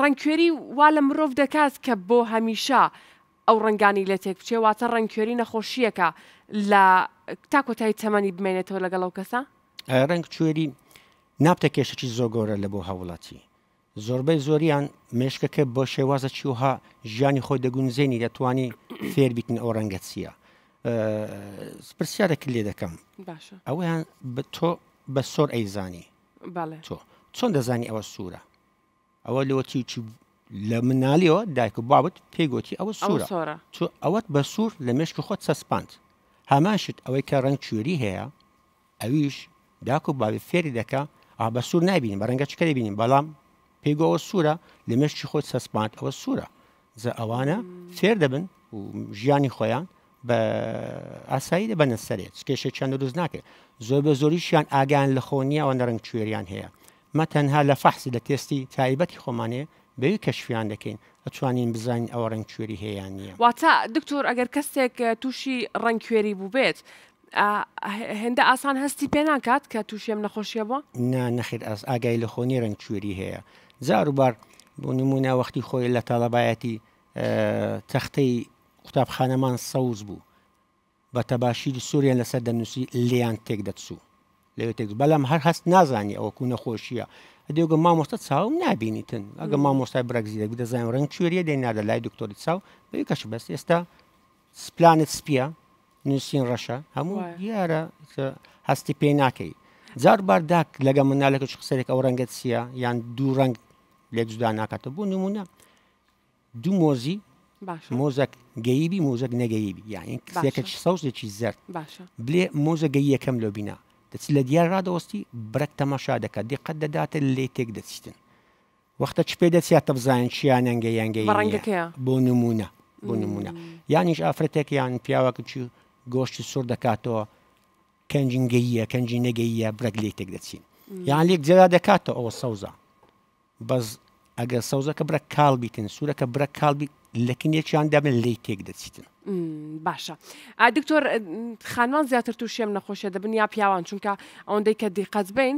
ڕەنکوێری وا لە مرۆڤ دەکات کە بۆ هەمیشە ئەو ڕنگانی لە تێک بچێ واتە ڕەنکوێری نەخۆشیەکە لە تا کۆتایی تەمەنی بمێنێتەوە لەگەڵەو کەسە ڕنگکوێری نابتە کێشەی زۆ گۆرە لە بۆ هاوڵاتی زۆربەی زۆریان مشکەکە بۆ شێوازە چیوها ژیانی خۆی دەگونزێنی دەتوانی فێربیتن ئەو ڕەنگە چییە پرسیارێک لێ دەکەم ئەویان تۆ بە سۆر ئەیزانی تۆ چۆن دەزانی ئەوە سوورە ئەوە لەوەتی چی لە منالیەوە دایک و بابت پێیگوتی ئەوە سوورە چ ئەوەت بە سوور لە مشکی خۆت سەسپاند هەماشت ئەوەی کە ڕنگ چووری هەیە ئەویش داک و باوی فێری دەکە ئا بە سوور نبینین بە ڕەنگە چکە بینین بەڵام پێیگوەوە سوورە لە مشکی خۆت سەسپاند ئەوە سوورە زە ئەوانە فێر دەبن و ژیانی خۆیان بە ئاسایی دە بەنەسەرێت کێشە چەند دروست ناکرێت زۆر بە زۆریشیان ئاگیان لە خۆنیە ئەوە نەرەنگ کوێریان هەیە مەتەنها لە فەحسی لە تێستی تایبەتی خۆمانێ بەوی کەشفیان دەکەین ئەتوانین بزانین ئەوە ڕنگکوێری هەیەیان نیە واتە دکتۆر ئەگەر کەسێک تووشی ڕنگکوێری بوو بێت هێندە ئاسان هەستی پێ ناکات کە تووشێم نەخۆشیە بۆ نا نەخیر ئەس ئاگای لە خۆنی ڕنگکوێری هەیە زاروبار بۆ نمونە وەختی خۆی لە تاڵەبایەتی تەختەی قوتابخانەمان سەوز بوو بە تەباشیری سووریا لەسەر دەنووسی لیان تێک دەچوو لەوێت تێکس بەڵام هەر هەست نازانی ئەوە کو نەخۆشیە ئەدێگە مامۆستا چاوم نبینیتن ئەگە مامۆستای برەگزیرە دەزانین ڕنگ کوێریە دەی نادە لای دکتۆری چاو بە کەش بەست ئێستا سپلانت سپیە نووسین ڕەشە هەموو یارە هەستی پێ ناکەی جار بارداک لەگە منالەکەش قسەێک ئەو ڕەنگەت چیە یان دوو ڕنگ لێک جودا ناکاتە بۆ نمونە دوو مۆزی مۆزەك گەیبی مۆزەك نەگەیبی یاین کسێکە سەوزێکی زرد بلێ مۆزە گەی یەکەم لۆبینا دەچ لە دیار ڕادۆستی برەک تەمەشا دەکات دیقەت دەداتە لێ تێک دەچتن وەختە چ پێ دەچیات تەبزانین چیان ئەنگە یانگەی بۆ نمونە بۆ نمونە یانیش ئافرەتێک یان پیاوەکە چی گۆشتی سوور دەکاتەوە کەنجنگەیە کەنجی نەگەیە برەک لێ تێک دەچین یان لێک جێرا دەکاتە ئەوە سەوزە بەس ئەگەر سەوزەکە برە کاڵ بیتن سوورەکە برە کاڵبی لەکنیەکیان دەبن لی تێک دەچیتن باشە دکتۆر خانان زیاتر تو شێم نەخۆشە دەبن یا پیاوان چونکە ئەوەندەی کە دیقەت بین